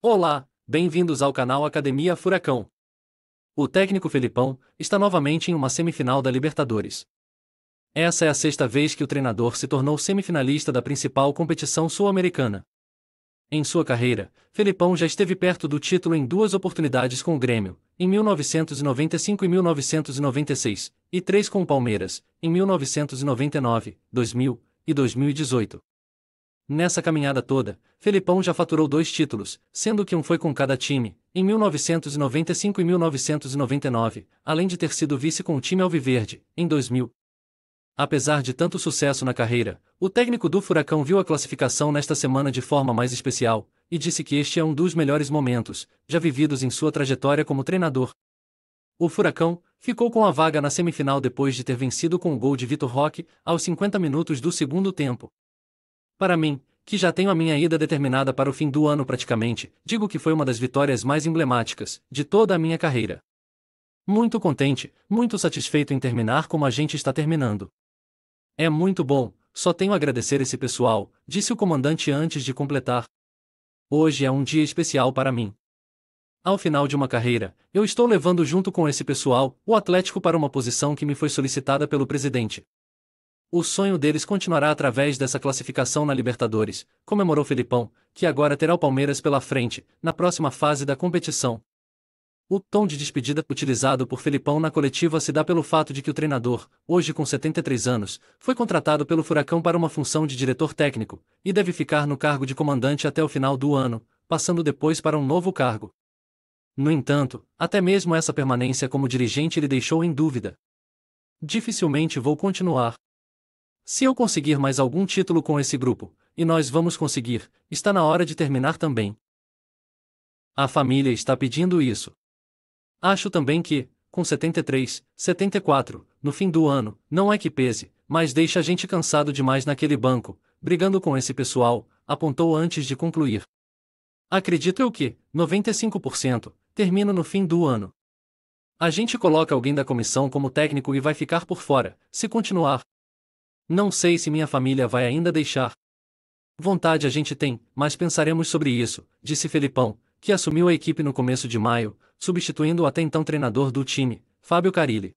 Olá, bem-vindos ao canal Academia Furacão. O técnico Felipão está novamente em uma semifinal da Libertadores. Essa é a sexta vez que o treinador se tornou semifinalista da principal competição sul-americana. Em sua carreira, Felipão já esteve perto do título em duas oportunidades com o Grêmio, em 1995 e 1996, e três com o Palmeiras, em 1999, 2000 e 2018. Nessa caminhada toda, Felipão já faturou dois títulos, sendo que um foi com cada time, em 1995 e 1999, além de ter sido vice com o time Alviverde, em 2000. Apesar de tanto sucesso na carreira, o técnico do Furacão viu a classificação nesta semana de forma mais especial, e disse que este é um dos melhores momentos, já vividos em sua trajetória como treinador. O Furacão ficou com a vaga na semifinal depois de ter vencido com o gol de Vitor Roque, aos 50 minutos do segundo tempo. Para mim, que já tenho a minha ida determinada para o fim do ano praticamente, digo que foi uma das vitórias mais emblemáticas de toda a minha carreira. Muito contente, muito satisfeito em terminar como a gente está terminando. É muito bom, só tenho a agradecer esse pessoal, disse o comandante antes de completar. Hoje é um dia especial para mim. Ao final de uma carreira, eu estou levando junto com esse pessoal o Atlético para uma posição que me foi solicitada pelo presidente. O sonho deles continuará através dessa classificação na Libertadores, comemorou Felipão, que agora terá o Palmeiras pela frente, na próxima fase da competição. O tom de despedida utilizado por Felipão na coletiva se dá pelo fato de que o treinador, hoje com 73 anos, foi contratado pelo Furacão para uma função de diretor técnico e deve ficar no cargo de comandante até o final do ano, passando depois para um novo cargo. No entanto, até mesmo essa permanência como dirigente ele deixou em dúvida. Dificilmente vou continuar. Se eu conseguir mais algum título com esse grupo, e nós vamos conseguir, está na hora de terminar também. A família está pedindo isso. Acho também que, com 73, 74, no fim do ano, não é que pese, mas deixa a gente cansado demais naquele banco, brigando com esse pessoal, apontou antes de concluir. Acredito eu que, 95%, termina no fim do ano. A gente coloca alguém da comissão como técnico e vai ficar por fora, se continuar, não sei se minha família vai ainda deixar. Vontade a gente tem, mas pensaremos sobre isso, disse Felipão, que assumiu a equipe no começo de maio, substituindo o até então treinador do time, Fábio Carilli.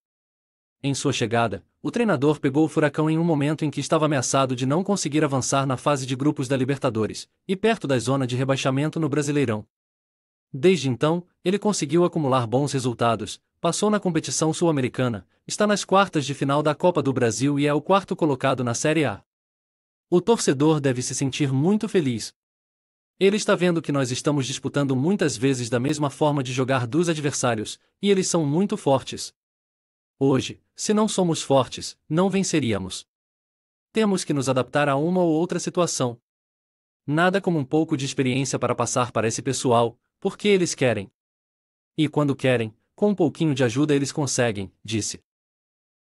Em sua chegada, o treinador pegou o furacão em um momento em que estava ameaçado de não conseguir avançar na fase de grupos da Libertadores, e perto da zona de rebaixamento no Brasileirão. Desde então, ele conseguiu acumular bons resultados, passou na competição sul-americana, está nas quartas de final da Copa do Brasil e é o quarto colocado na Série A. O torcedor deve se sentir muito feliz. Ele está vendo que nós estamos disputando muitas vezes da mesma forma de jogar dos adversários, e eles são muito fortes. Hoje, se não somos fortes, não venceríamos. Temos que nos adaptar a uma ou outra situação. Nada como um pouco de experiência para passar para esse pessoal, porque eles querem. E quando querem, com um pouquinho de ajuda eles conseguem, disse.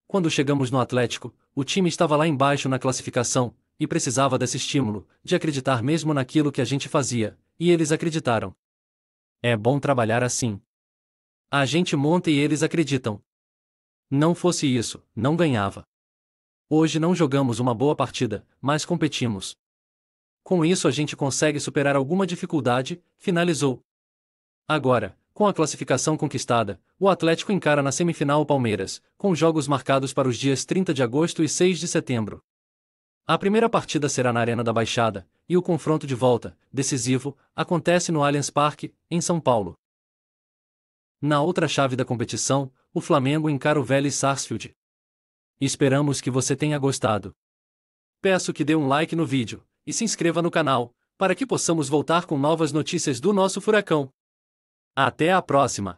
Quando chegamos no Atlético, o time estava lá embaixo na classificação, e precisava desse estímulo, de acreditar mesmo naquilo que a gente fazia, e eles acreditaram. É bom trabalhar assim. A gente monta e eles acreditam. Não fosse isso, não ganhava. Hoje não jogamos uma boa partida, mas competimos. Com isso a gente consegue superar alguma dificuldade, finalizou. Agora, com a classificação conquistada, o Atlético encara na semifinal o Palmeiras, com jogos marcados para os dias 30 de agosto e 6 de setembro. A primeira partida será na Arena da Baixada, e o confronto de volta, decisivo, acontece no Allianz Parque, em São Paulo. Na outra chave da competição, o Flamengo encara o Vélez Sarsfield. Esperamos que você tenha gostado. Peço que dê um like no vídeo e se inscreva no canal, para que possamos voltar com novas notícias do nosso furacão. Até a próxima!